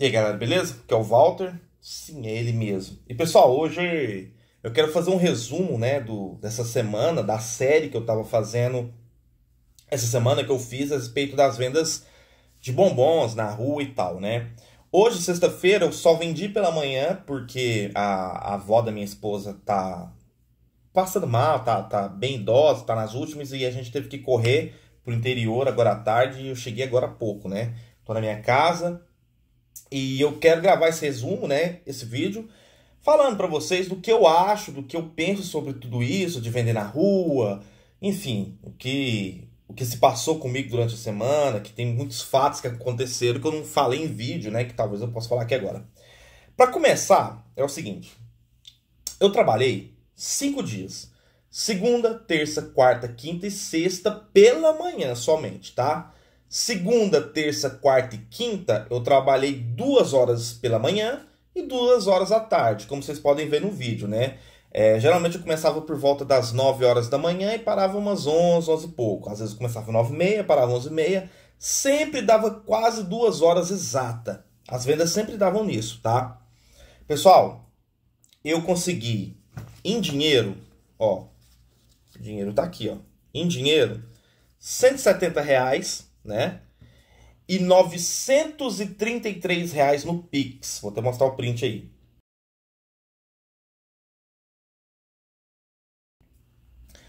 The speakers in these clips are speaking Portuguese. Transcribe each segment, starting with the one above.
E aí galera, beleza? Que é o Walter? Sim, é ele mesmo. E pessoal, hoje eu quero fazer um resumo né, do, dessa semana, da série que eu estava fazendo essa semana que eu fiz a respeito das vendas de bombons na rua e tal, né? Hoje, sexta-feira, eu só vendi pela manhã porque a, a avó da minha esposa tá passando mal, tá, tá bem idosa, tá nas últimas e a gente teve que correr pro interior agora à tarde e eu cheguei agora há pouco, né? Tô na minha casa, e eu quero gravar esse resumo, né, esse vídeo, falando para vocês do que eu acho, do que eu penso sobre tudo isso, de vender na rua, enfim, o que o que se passou comigo durante a semana, que tem muitos fatos que aconteceram que eu não falei em vídeo, né, que talvez eu possa falar aqui agora. Para começar, é o seguinte, eu trabalhei cinco dias. Segunda, terça, quarta, quinta e sexta pela manhã somente, tá? Segunda, terça, quarta e quinta, eu trabalhei duas horas pela manhã e duas horas à tarde, como vocês podem ver no vídeo, né? É, geralmente eu começava por volta das 9 horas da manhã e parava umas 11, 11 e pouco. Às vezes eu começava 9 e meia, parava 11 e meia. Sempre dava quase duas horas exata. As vendas sempre davam nisso, tá? Pessoal, eu consegui em dinheiro, ó, o dinheiro tá aqui, ó. Em dinheiro, 170 reais né? E 933 reais no Pix. Vou até mostrar o print aí.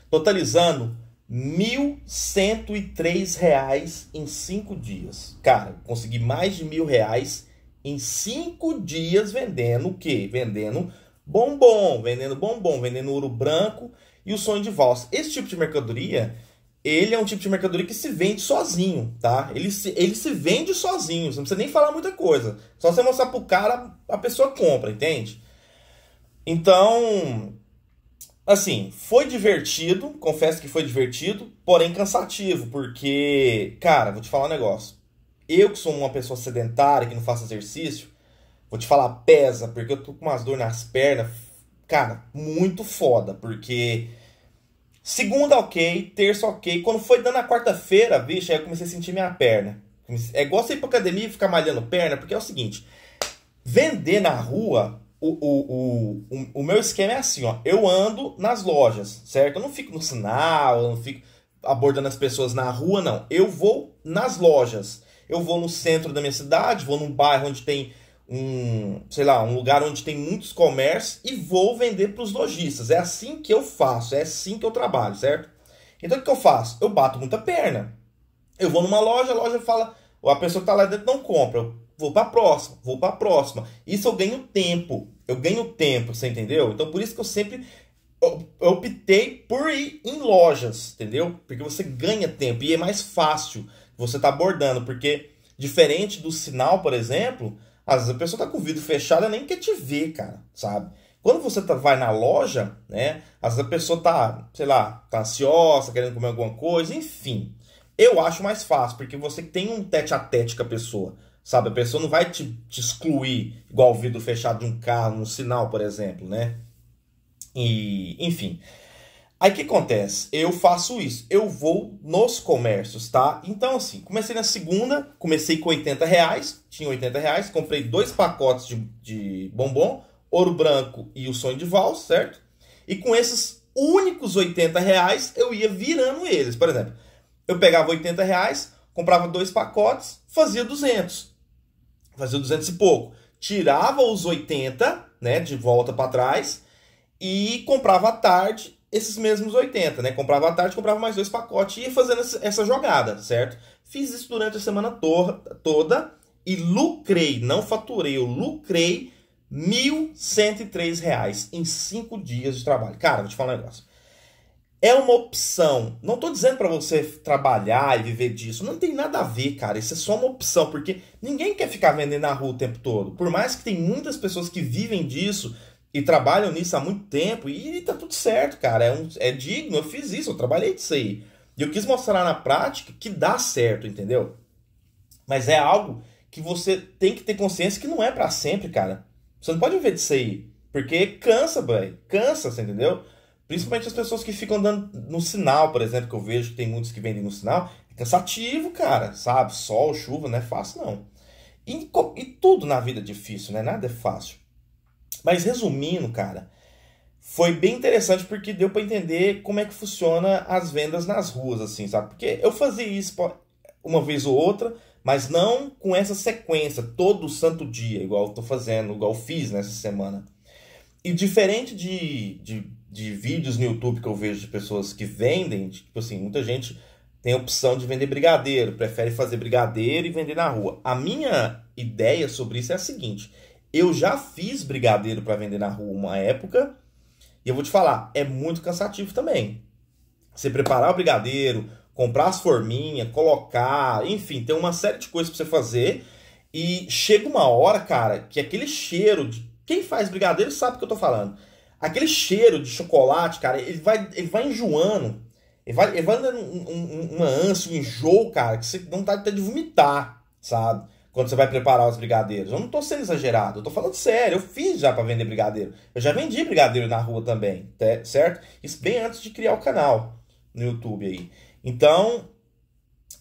Totalizando R$ reais em cinco dias. Cara, consegui mais de mil reais em cinco dias vendendo o quê? Vendendo bombom, vendendo bombom, vendendo ouro branco e o sonho de valsa. Esse tipo de mercadoria ele é um tipo de mercadoria que se vende sozinho, tá? Ele se, ele se vende sozinho, você não precisa nem falar muita coisa. Só você mostrar pro cara, a pessoa compra, entende? Então, assim, foi divertido, confesso que foi divertido, porém cansativo, porque, cara, vou te falar um negócio. Eu que sou uma pessoa sedentária, que não faço exercício, vou te falar, pesa, porque eu tô com umas dor nas pernas, cara, muito foda, porque Segunda, ok. Terça, ok. Quando foi dando a quarta-feira, bicho, aí eu comecei a sentir minha perna. É igual você ir pra academia e ficar malhando perna, porque é o seguinte: vender na rua, o, o, o, o, meu esquema é assim, ó. Eu ando nas lojas, certo? Eu não fico no sinal, eu não fico abordando as pessoas na rua, não. Eu vou nas lojas. Eu vou no centro da minha cidade, vou num bairro onde tem um, sei lá, um lugar onde tem muitos comércios e vou vender para os lojistas. É assim que eu faço, é assim que eu trabalho, certo? Então o que eu faço? Eu bato muita perna. Eu vou numa loja, a loja fala, a pessoa que está lá dentro não compra. Eu vou para a próxima, vou para a próxima. Isso eu ganho tempo. Eu ganho tempo, você entendeu? Então por isso que eu sempre eu optei por ir em lojas, entendeu? Porque você ganha tempo e é mais fácil você tá abordando, porque diferente do sinal, por exemplo, às vezes a pessoa tá com o vidro fechado, e nem quer te ver, cara, sabe? Quando você tá, vai na loja, né? Às vezes a pessoa tá, sei lá, tá ansiosa, querendo comer alguma coisa, enfim. Eu acho mais fácil, porque você tem um tete a tete com a pessoa, sabe? A pessoa não vai te, te excluir, igual o vidro fechado de um carro, um sinal, por exemplo, né? E, enfim. Aí o que acontece? Eu faço isso. Eu vou nos comércios, tá? Então, assim, comecei na segunda, comecei com 80 reais, tinha 80 reais, comprei dois pacotes de, de bombom, ouro branco e o sonho de vals, certo? E com esses únicos 80 reais, eu ia virando eles. Por exemplo, eu pegava 80 reais, comprava dois pacotes, fazia 200. Fazia 200 e pouco. Tirava os 80, né, de volta para trás, e comprava à tarde esses mesmos 80, né? Comprava à tarde, comprava mais dois pacotes e ia fazendo essa jogada, certo? Fiz isso durante a semana to toda e lucrei, não faturei, eu lucrei R$ 1.103 em cinco dias de trabalho. Cara, vou te falar um negócio. É uma opção. Não estou dizendo para você trabalhar e viver disso. Não tem nada a ver, cara. Isso é só uma opção, porque ninguém quer ficar vendendo na rua o tempo todo. Por mais que tem muitas pessoas que vivem disso, e trabalham nisso há muito tempo e tá tudo certo, cara. É, um, é digno, eu fiz isso, eu trabalhei disso aí. E eu quis mostrar na prática que dá certo, entendeu? Mas é algo que você tem que ter consciência que não é para sempre, cara. Você não pode viver disso aí. Porque cansa, boy. Cansa, você entendeu? Principalmente as pessoas que ficam dando no sinal, por exemplo, que eu vejo que tem muitos que vendem no sinal. É cansativo, cara, sabe? Sol, chuva, não é fácil, não. E, e tudo na vida é difícil, né? Nada é fácil. Mas resumindo, cara, foi bem interessante porque deu para entender como é que funciona as vendas nas ruas, assim, sabe? Porque eu fazia isso uma vez ou outra, mas não com essa sequência todo santo dia, igual eu tô fazendo, igual eu fiz nessa semana. E diferente de, de, de vídeos no YouTube que eu vejo de pessoas que vendem, tipo assim, muita gente tem a opção de vender brigadeiro, prefere fazer brigadeiro e vender na rua. A minha ideia sobre isso é a seguinte: eu já fiz brigadeiro para vender na rua uma época, e eu vou te falar, é muito cansativo também. Você preparar o brigadeiro, comprar as forminhas, colocar, enfim, tem uma série de coisas para você fazer. E chega uma hora, cara, que aquele cheiro de quem faz brigadeiro sabe o que eu tô falando. Aquele cheiro de chocolate, cara, ele vai, ele vai enjoando. Ele vai, ele vai dando um, um, uma ânsia, um enjoo, cara, que você não tá até de vomitar, sabe? quando você vai preparar os brigadeiros. Eu não tô sendo exagerado, eu tô falando sério. Eu fiz já para vender brigadeiro. Eu já vendi brigadeiro na rua também, tá certo? Isso bem antes de criar o canal no YouTube aí. Então,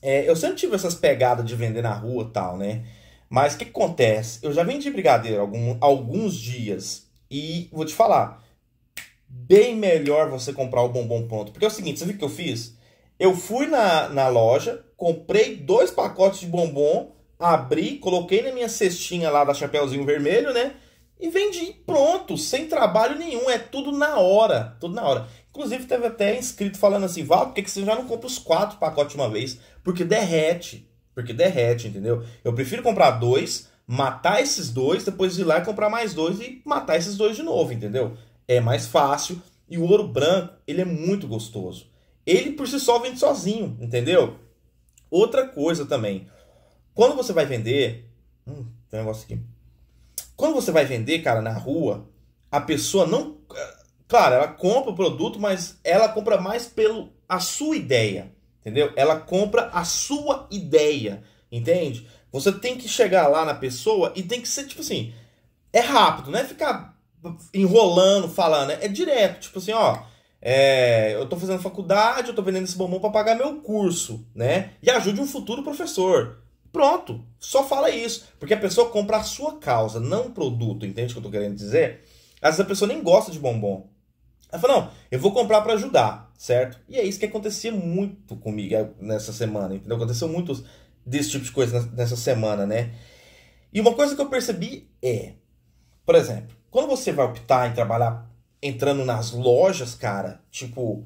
é, eu sempre tive essas pegadas de vender na rua tal, né? Mas o que, que, acontece? Eu já vendi brigadeiro algum, alguns dias e vou te falar, bem melhor você comprar o bombom pronto. Porque é o seguinte, você viu o que eu fiz? Eu fui na, na loja, comprei dois pacotes de bombom abri, coloquei na minha cestinha lá da Chapeuzinho Vermelho, né? E vendi pronto, sem trabalho nenhum, é tudo na hora, tudo na hora. Inclusive teve até inscrito falando assim, Val, por que, que você já não compra os quatro pacotes de uma vez? Porque derrete, porque derrete, entendeu? Eu prefiro comprar dois, matar esses dois, depois ir lá e comprar mais dois e matar esses dois de novo, entendeu? É mais fácil e o ouro branco, ele é muito gostoso. Ele por si só vende sozinho, entendeu? Outra coisa também, quando você vai vender. Hum, tem um negócio aqui. Quando você vai vender, cara, na rua, a pessoa não. Claro, ela compra o produto, mas ela compra mais pelo a sua ideia. Entendeu? Ela compra a sua ideia. Entende? Você tem que chegar lá na pessoa e tem que ser, tipo assim. É rápido, não é ficar enrolando, falando. É direto, tipo assim, ó. É, eu tô fazendo faculdade, eu tô vendendo esse bombom para pagar meu curso, né? E ajude um futuro professor. Pronto, só fala isso. Porque a pessoa compra a sua causa, não o produto, entende o que eu estou querendo dizer? Às vezes a pessoa nem gosta de bombom. Ela fala, não, eu vou comprar para ajudar, certo? E é isso que acontecia muito comigo é, nessa semana, entendeu? Aconteceu muito desse tipo de coisa nessa semana, né? E uma coisa que eu percebi é, por exemplo, quando você vai optar em trabalhar entrando nas lojas, cara, tipo,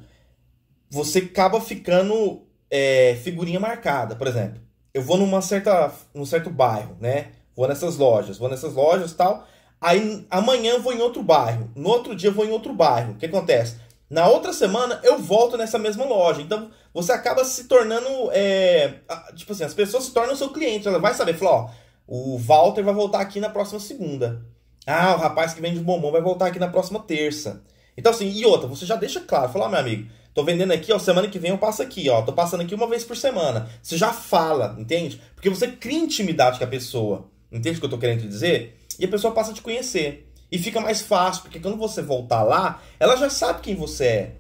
você acaba ficando é, figurinha marcada, por exemplo eu vou numa certa, num certo bairro, né? Vou nessas lojas, vou nessas lojas tal. Aí amanhã vou em outro bairro, no outro dia vou em outro bairro. O que acontece? Na outra semana eu volto nessa mesma loja. Então você acaba se tornando, é, tipo assim, as pessoas se tornam seu cliente. Ela vai saber, falar, ó, o Walter vai voltar aqui na próxima segunda. Ah, o rapaz que vende bombom vai voltar aqui na próxima terça. Então assim, e outra, você já deixa claro, fala, meu amigo, Tô vendendo aqui, ó, semana que vem eu passo aqui, ó. Tô passando aqui uma vez por semana. Você já fala, entende? Porque você cria intimidade com a pessoa. Entende o que eu tô querendo dizer? E a pessoa passa a te conhecer. E fica mais fácil, porque quando você voltar lá, ela já sabe quem você é.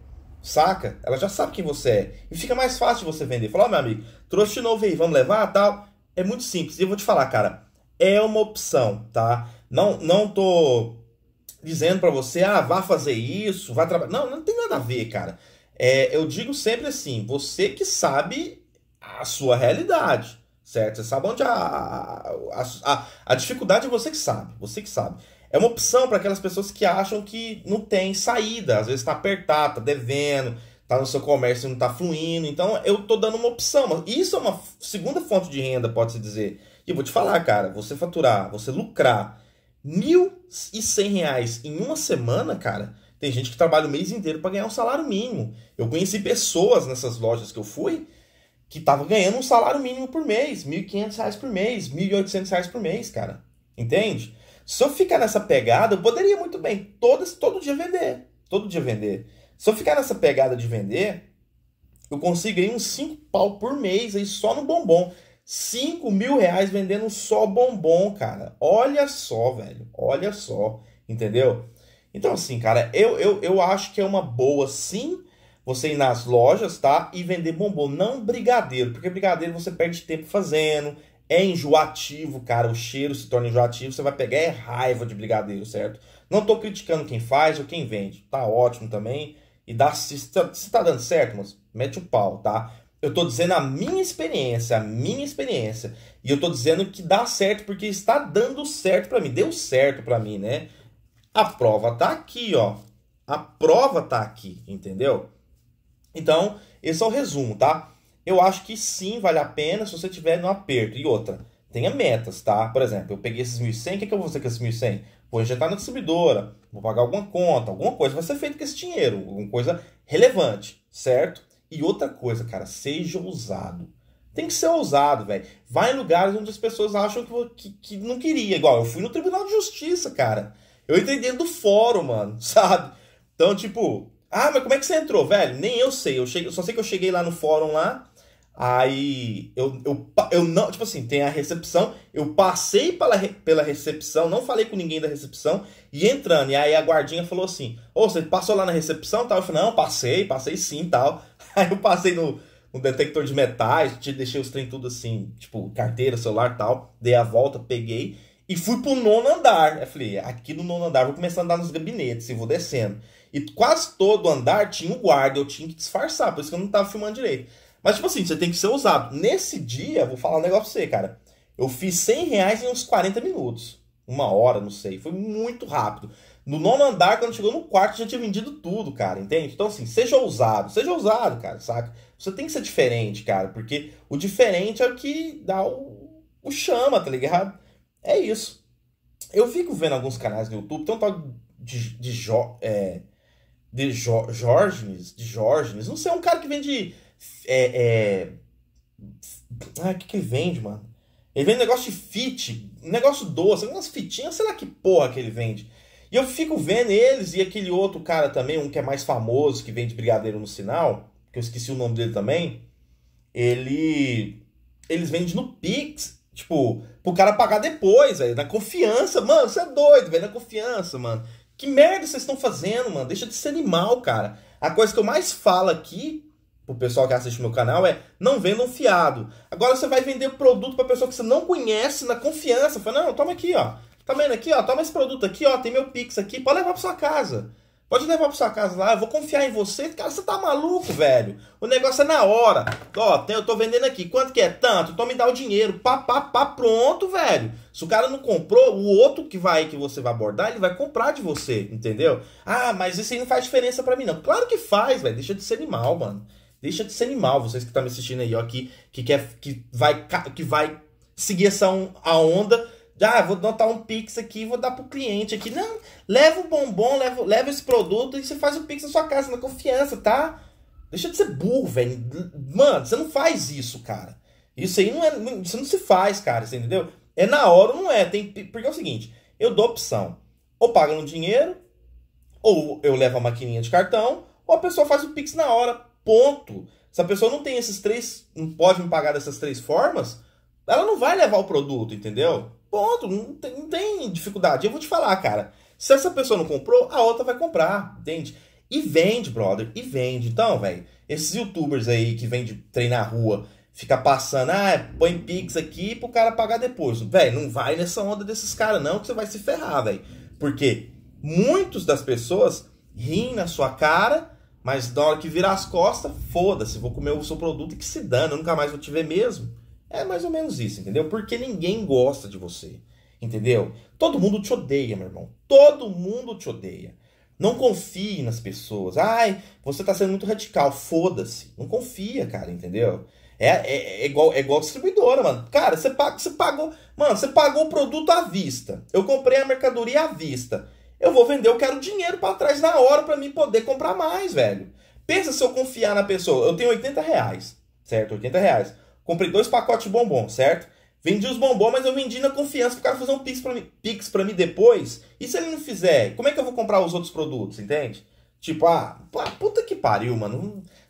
Saca? Ela já sabe quem você é. E fica mais fácil você vender. Fala, oh, meu amigo, trouxe de novo aí, vamos levar tal. É muito simples. E eu vou te falar, cara, é uma opção, tá? Não, não tô dizendo para você, ah, vá fazer isso, vá trabalhar. Não, não tem nada a ver, cara. É, eu digo sempre assim: você que sabe a sua realidade, certo? Você sabe onde a, a, a, a dificuldade é você que sabe, você que sabe. É uma opção para aquelas pessoas que acham que não tem saída, às vezes está apertado, está devendo, está no seu comércio e não está fluindo. Então eu estou dando uma opção, isso é uma segunda fonte de renda, pode-se dizer. E eu vou te falar, cara, você faturar, você lucrar R$ 1.100 em uma semana, cara, tem gente que trabalha o mês inteiro para ganhar um salário mínimo. Eu conheci pessoas nessas lojas que eu fui que estavam ganhando um salário mínimo por mês, R$ 1.500 por mês, R$ 1.800 por mês, cara. Entende? Se eu ficar nessa pegada, eu poderia muito bem todas, todo dia vender. Todo dia vender. Se eu ficar nessa pegada de vender, eu consigo aí uns 5 pau por mês aí só no bombom. 5 mil reais vendendo só bombom, cara. Olha só, velho. Olha só. Entendeu? Então, assim, cara, eu, eu, eu acho que é uma boa sim você ir nas lojas, tá? E vender bombom, não brigadeiro, porque brigadeiro você perde tempo fazendo, é enjoativo, cara, o cheiro se torna enjoativo, você vai pegar é raiva de brigadeiro, certo? Não tô criticando quem faz ou quem vende, tá ótimo também. E dá se, se tá, tá dando certo, mas mete o pau, tá? Eu tô dizendo a minha experiência, a minha experiência. E eu tô dizendo que dá certo porque está dando certo para mim, deu certo para mim, né? A prova tá aqui, ó. A prova tá aqui, entendeu? Então, esse é o resumo, tá? Eu acho que sim, vale a pena se você tiver no aperto. E outra, tenha metas, tá? Por exemplo, eu peguei esses 1.100, o que, é que eu vou fazer com esses 1.100? Vou injetar na distribuidora, vou pagar alguma conta, alguma coisa vai ser feito com esse dinheiro, alguma coisa relevante, certo? E outra coisa, cara, seja ousado. Tem que ser ousado, velho. Vai em lugares onde as pessoas acham que, que, que não queria. Igual, eu fui no Tribunal de Justiça, cara. Eu entrei dentro do fórum, mano, sabe? Então, tipo, ah, mas como é que você entrou, velho? Nem eu sei. Eu cheguei, só sei que eu cheguei lá no fórum lá. Aí eu, eu, eu não, tipo assim, tem a recepção. Eu passei pela, pela recepção, não falei com ninguém da recepção e entrando. E aí a guardinha falou assim: Ô, oh, você passou lá na recepção tal? Eu falei: Não, passei, passei sim tal. Aí eu passei no, no detector de metais, deixei os trem tudo assim, tipo carteira, celular tal. Dei a volta, peguei. E fui pro nono andar. Eu falei, aqui no nono andar vou começar a andar nos gabinetes e vou descendo. E quase todo andar tinha o guarda, eu tinha que disfarçar, por isso que eu não tava filmando direito. Mas, tipo assim, você tem que ser ousado. Nesse dia, vou falar um negócio pra você, cara. Eu fiz 100 reais em uns 40 minutos. Uma hora, não sei. Foi muito rápido. No nono andar, quando chegou no quarto, já tinha vendido tudo, cara, entende? Então, assim, seja ousado, seja ousado, cara, saca? Você tem que ser diferente, cara, porque o diferente é o que dá o, o chama, tá ligado? É isso. Eu fico vendo alguns canais no YouTube, tem um tal de, de, jo, é, de jo, Jorgens, de Jorgens, não sei, é um cara que vende. É, é, ah, o que, que ele vende, mano? Ele vende negócio de fit, negócio doce, umas fitinhas, sei lá que porra que ele vende. E eu fico vendo eles e aquele outro cara também, um que é mais famoso, que vende brigadeiro no sinal, que eu esqueci o nome dele também. Ele. Eles vendem no Pix. Tipo, pro cara pagar depois, velho. Na confiança, mano, você é doido, velho. Na confiança, mano. Que merda vocês estão fazendo, mano? Deixa de ser animal, cara. A coisa que eu mais falo aqui pro pessoal que assiste meu canal é não vendam fiado. Agora você vai vender o produto pra pessoa que você não conhece na confiança. Fala, não, toma aqui, ó. Tá vendo aqui, ó? Toma esse produto aqui, ó. Tem meu Pix aqui, pode levar pra sua casa. Pode levar pra sua casa lá, eu vou confiar em você. Cara, você tá maluco, velho. O negócio é na hora. Ó, eu tô vendendo aqui. Quanto que é? Tanto. Então me dá o dinheiro. Pá, pá, pá, pronto, velho. Se o cara não comprou, o outro que vai que você vai abordar, ele vai comprar de você, entendeu? Ah, mas isso aí não faz diferença para mim, não. Claro que faz, velho. Deixa de ser animal, mano. Deixa de ser animal, vocês que estão tá me assistindo aí, ó, que, que quer, que vai, que vai seguir essa on, a onda ah, vou botar um Pix aqui, vou dar pro cliente aqui. Não, leva o bombom, leva, leva esse produto e você faz o Pix na sua casa, na confiança, tá? Deixa de ser burro, velho. Mano, você não faz isso, cara. Isso aí não é. Isso não se faz, cara, você entendeu? É na hora ou não é. Tem, porque é o seguinte, eu dou opção. Ou paga no dinheiro, ou eu levo a maquininha de cartão, ou a pessoa faz o Pix na hora. Ponto. Se a pessoa não tem esses três. não pode me pagar dessas três formas, ela não vai levar o produto, entendeu? Ponto, não tem, não tem dificuldade. Eu vou te falar, cara. Se essa pessoa não comprou, a outra vai comprar, entende? E vende, brother, e vende. Então, velho, esses youtubers aí que vende treinar na rua, fica passando, ah, põe Pix aqui pro cara pagar depois. Velho, não vai nessa onda desses caras, não, que você vai se ferrar, velho. Porque muitos das pessoas riem na sua cara, mas na hora que virar as costas, foda-se, vou comer o seu produto e que se dane, eu nunca mais vou te ver mesmo. É mais ou menos isso, entendeu? Porque ninguém gosta de você, entendeu? Todo mundo te odeia, meu irmão. Todo mundo te odeia. Não confie nas pessoas. Ai, você tá sendo muito radical. Foda-se. Não confia, cara, entendeu? É, é, é, igual, é igual distribuidora, mano. Cara, você, paga, você pagou. Mano, você pagou o produto à vista. Eu comprei a mercadoria à vista. Eu vou vender, eu quero dinheiro para trás na hora para mim poder comprar mais, velho. Pensa se eu confiar na pessoa. Eu tenho 80 reais, certo? 80 reais. Comprei dois pacotes de bombom, certo? Vendi os bombom mas eu vendi na confiança pro cara fazer um pix pra, mim, pix pra mim depois. E se ele não fizer, como é que eu vou comprar os outros produtos, entende? Tipo, ah, puta que pariu, mano.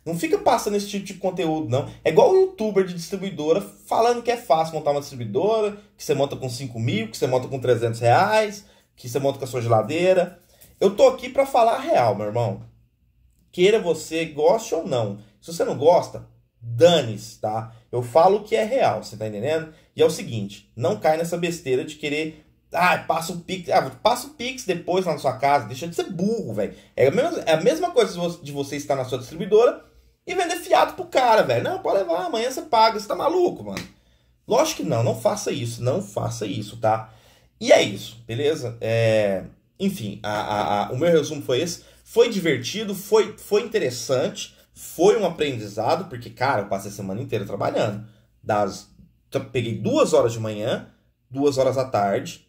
Não, não fica passando esse tipo de conteúdo, não. É igual o youtuber de distribuidora falando que é fácil montar uma distribuidora, que você monta com 5 mil, que você monta com 300 reais, que você monta com a sua geladeira. Eu tô aqui para falar real, meu irmão. Queira você, goste ou não. Se você não gosta, Danes, tá? Eu falo o que é real, você tá entendendo? E é o seguinte, não cai nessa besteira de querer ah, passa o Pix. Ah, passa o Pix depois lá na sua casa. Deixa de ser burro, velho. É, a mesma é coisa de você estar na sua distribuidora e vender fiado pro cara, velho. Não, pode levar, amanhã você paga. Você tá maluco, mano. Lógico que não, não faça isso. Não faça isso, tá? E é isso, beleza? É... Enfim, a, a, a, o meu resumo foi esse. Foi divertido, foi, foi interessante. Foi um aprendizado, porque, cara, eu passei a semana inteira trabalhando. Das, peguei duas horas de manhã, duas horas à tarde,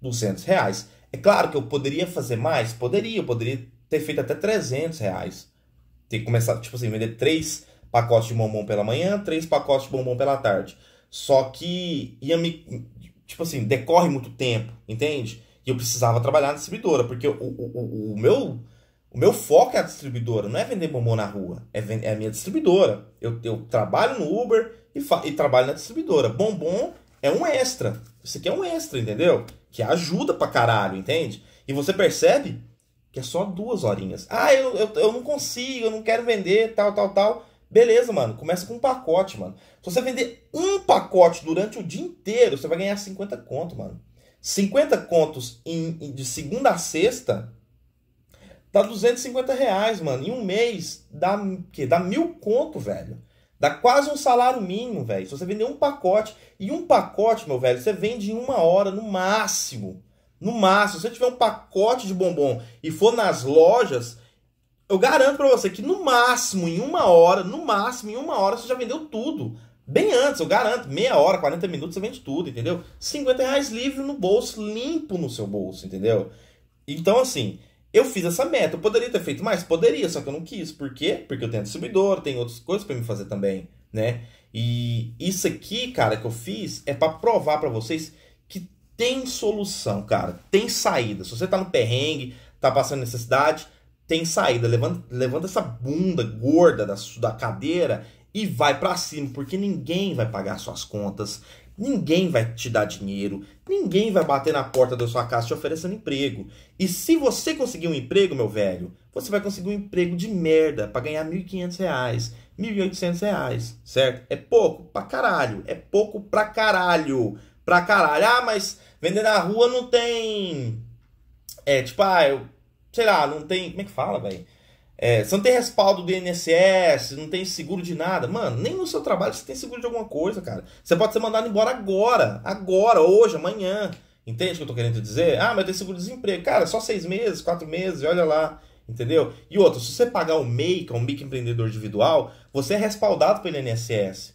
200 reais. É claro que eu poderia fazer mais? Poderia, eu poderia ter feito até 300 reais. Ter começado, tipo assim, vender três pacotes de bombom pela manhã, três pacotes de bombom pela tarde. Só que ia me. Tipo assim, decorre muito tempo, entende? E eu precisava trabalhar na distribuidora, porque o, o, o, o meu o meu foco é a distribuidora, não é vender bombom na rua. É, é a minha distribuidora. Eu, eu trabalho no Uber e, e, trabalho na distribuidora. Bombom é um extra. Isso aqui é um extra, entendeu? Que ajuda pra caralho, entende? E você percebe que é só duas horinhas. Ah, eu, eu, eu não consigo, eu não quero vender, tal, tal, tal. Beleza, mano. Começa com um pacote, mano. Se você vender um pacote durante o dia inteiro, você vai ganhar 50 conto, mano. 50 contos em, em, de segunda a sexta Dá 250 reais, mano. Em um mês, dá, que, dá mil conto, velho. Dá quase um salário mínimo, velho. Se você vender um pacote. E um pacote, meu velho, você vende em uma hora no máximo. No máximo. Se você tiver um pacote de bombom e for nas lojas, eu garanto pra você que no máximo, em uma hora, no máximo, em uma hora, você já vendeu tudo. Bem antes, eu garanto. Meia hora, 40 minutos, você vende tudo, entendeu? 50 reais livre no bolso, limpo no seu bolso, entendeu? Então, assim. Eu fiz essa meta, eu poderia ter feito mais? Poderia, só que eu não quis. Por quê? Porque eu tenho distribuidor, tenho outras coisas para me fazer também, né? E isso aqui, cara, que eu fiz é para provar para vocês que tem solução, cara, tem saída. Se você tá no perrengue, tá passando necessidade, tem saída. Levanta, levanta essa bunda gorda da, da cadeira e vai para cima, porque ninguém vai pagar suas contas, Ninguém vai te dar dinheiro, ninguém vai bater na porta da sua casa te oferecendo emprego. E se você conseguir um emprego, meu velho, você vai conseguir um emprego de merda para ganhar R$ 1.500, R$ 1.800, certo? É pouco pra caralho, é pouco pra caralho, pra caralho. Ah, mas vender na rua não tem. É, tipo, ah, eu. Sei lá, não tem. Como é que fala, velho? É, você não tem respaldo do INSS, não tem seguro de nada. Mano, nem no seu trabalho você tem seguro de alguma coisa, cara. Você pode ser mandado embora agora, agora, hoje, amanhã. Entende o que eu tô querendo dizer? Ah, mas tem seguro-desemprego. Cara, só seis meses, quatro meses, olha lá. Entendeu? E outra, se você pagar o MEI, que é um microempreendedor individual, você é respaldado pelo INSS.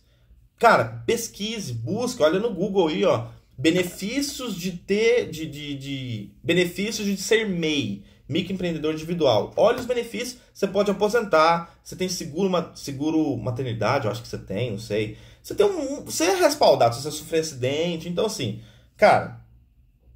Cara, pesquise, busque, olha no Google aí, ó. Benefícios de ter. de, de, de benefícios de ser MEI microempreendedor individual. Olha os benefícios, você pode aposentar, você tem seguro, uma seguro maternidade, eu acho que você tem, não sei. Você tem um. Você é respaldado se você sofrer acidente. Então, assim, cara,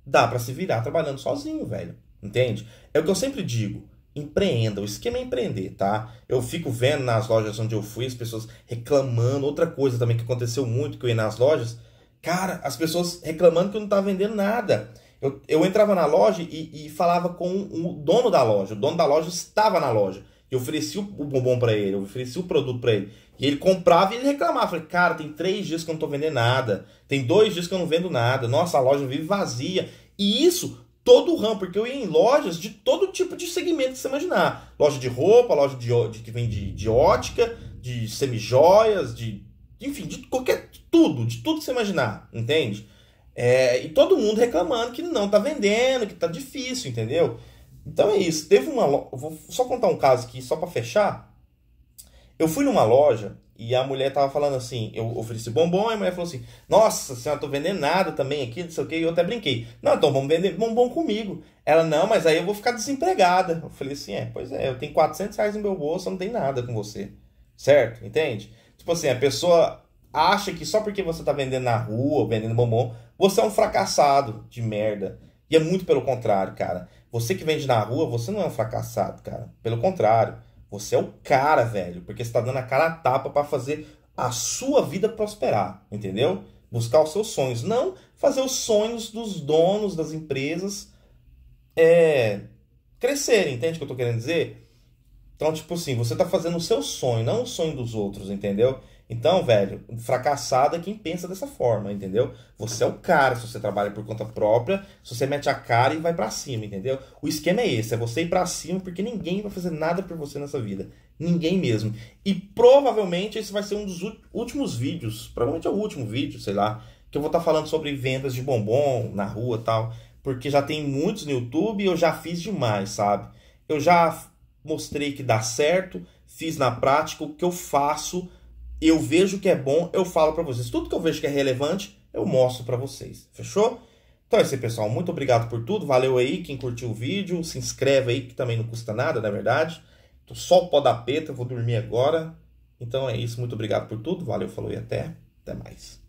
dá para se virar trabalhando sozinho, velho. Entende? É o que eu sempre digo. Empreenda, o esquema é empreender, tá? Eu fico vendo nas lojas onde eu fui as pessoas reclamando. Outra coisa também que aconteceu muito que eu ia nas lojas, cara, as pessoas reclamando que eu não tava vendendo nada. Eu, eu entrava na loja e, e, falava com o dono da loja. O dono da loja estava na loja. Eu ofereci o bombom para ele, eu ofereci o produto para ele. E ele comprava e ele reclamava. falei, cara, tem três dias que eu não tô vendendo nada. Tem dois dias que eu não vendo nada. Nossa, a loja vive vazia. E isso todo o ramo, porque eu ia em lojas de todo tipo de segmento que você imaginar. Loja de roupa, loja de, de que vende de, de ótica, de semijoias, de enfim, de qualquer de tudo, de tudo que você imaginar, entende? É, e todo mundo reclamando que não tá vendendo, que tá difícil, entendeu? Então é isso. Teve uma. Vou só contar um caso aqui, só para fechar. Eu fui numa loja e a mulher tava falando assim: eu ofereci bombom, e a mulher falou assim: Nossa senhora, tô vendendo nada também aqui, não sei o que. E eu até brinquei: Não, então vamos vender bombom comigo. Ela: Não, mas aí eu vou ficar desempregada. Eu falei assim: É, pois é, eu tenho 400 reais no meu bolso, eu não tem nada com você. Certo? Entende? Tipo assim, a pessoa acha que só porque você está vendendo na rua, vendendo bombom, você é um fracassado de merda. E é muito pelo contrário, cara. Você que vende na rua, você não é um fracassado, cara. Pelo contrário, você é o cara, velho, porque você tá dando a cara a tapa para fazer a sua vida prosperar, entendeu? Buscar os seus sonhos, não fazer os sonhos dos donos das empresas é crescerem, entende o que eu tô querendo dizer? Então, tipo assim, você tá fazendo o seu sonho, não o sonho dos outros, entendeu? Então, velho, fracassado é quem pensa dessa forma, entendeu? Você é o cara se você trabalha por conta própria, se você mete a cara e vai para cima, entendeu? O esquema é esse, é você ir para cima porque ninguém vai fazer nada por você nessa vida. Ninguém mesmo. E provavelmente esse vai ser um dos últimos vídeos, provavelmente é o último vídeo, sei lá, que eu vou estar tá falando sobre vendas de bombom na rua tal, porque já tem muitos no YouTube e eu já fiz demais, sabe? Eu já mostrei que dá certo, fiz na prática o que eu faço eu vejo que é bom, eu falo para vocês. Tudo que eu vejo que é relevante, eu mostro para vocês. Fechou? Então é isso aí, pessoal. Muito obrigado por tudo. Valeu aí quem curtiu o vídeo. Se inscreve aí, que também não custa nada, na é verdade. Tô só o pó da peta, vou dormir agora. Então é isso. Muito obrigado por tudo. Valeu, falou e até. Até mais.